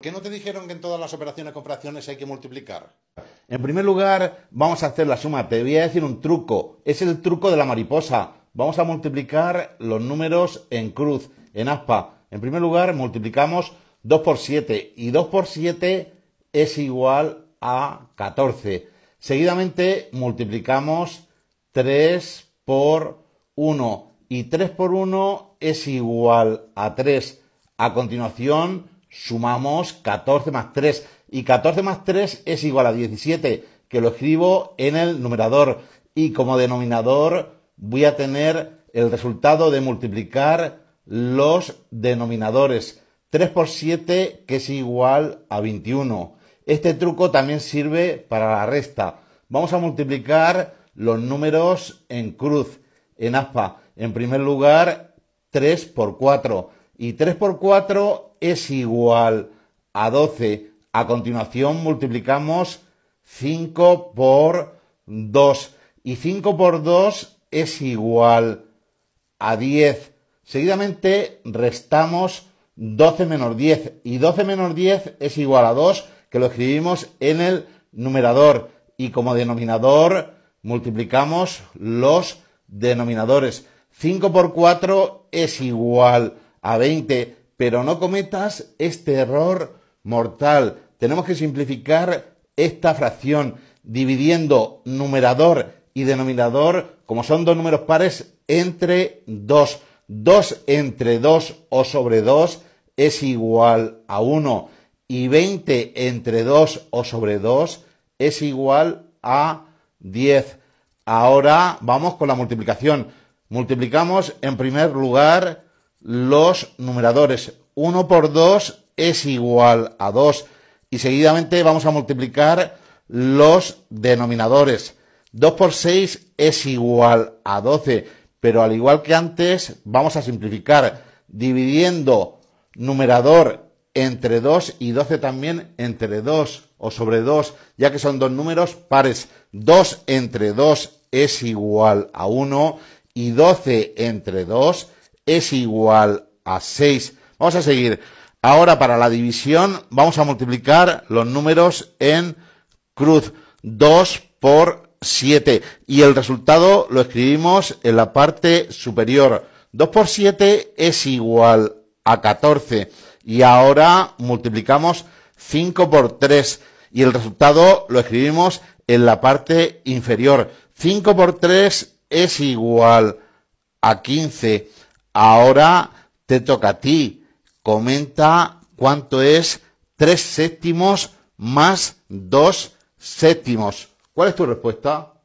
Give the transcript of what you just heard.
qué no te dijeron que en todas las operaciones con fracciones hay que multiplicar? En primer lugar, vamos a hacer la suma. Te voy a decir un truco. Es el truco de la mariposa. Vamos a multiplicar los números en cruz, en aspa. En primer lugar, multiplicamos 2 por 7. Y 2 por 7 es igual a 14. Seguidamente, multiplicamos 3 por 1. Y 3 por 1 es igual a 3. A continuación, sumamos 14 más 3. Y 14 más 3 es igual a 17, que lo escribo en el numerador. Y como denominador voy a tener el resultado de multiplicar los denominadores. 3 por 7, que es igual a 21. Este truco también sirve para la resta. Vamos a multiplicar los números en cruz, en aspa. En primer lugar, 3 por 4. Y 3 por 4 es igual a 12. A continuación multiplicamos 5 por 2. Y 5 por 2 es igual a 10. Seguidamente restamos 12 menos 10. Y 12 menos 10 es igual a 2, que lo escribimos en el numerador. Y como denominador multiplicamos los denominadores. 5 por 4 es igual 20, pero no cometas este error mortal. Tenemos que simplificar esta fracción dividiendo numerador y denominador, como son dos números pares, entre 2. 2 entre 2 o sobre 2 es igual a 1 y 20 entre 2 o sobre 2 es igual a 10. Ahora vamos con la multiplicación. Multiplicamos en primer lugar los numeradores. 1 por 2 es igual a 2. Y seguidamente vamos a multiplicar los denominadores. 2 por 6 es igual a 12. Pero al igual que antes, vamos a simplificar dividiendo numerador entre 2 y 12 también entre 2 o sobre 2, ya que son dos números pares. 2 entre 2 es igual a 1 y 12 entre 2 es igual a 6. Vamos a seguir. Ahora para la división vamos a multiplicar los números en cruz. 2 por 7. Y el resultado lo escribimos en la parte superior. 2 por 7 es igual a 14. Y ahora multiplicamos 5 por 3. Y el resultado lo escribimos en la parte inferior. 5 por 3 es igual a 15. Ahora te toca a ti. Comenta cuánto es tres séptimos más dos séptimos. ¿Cuál es tu respuesta?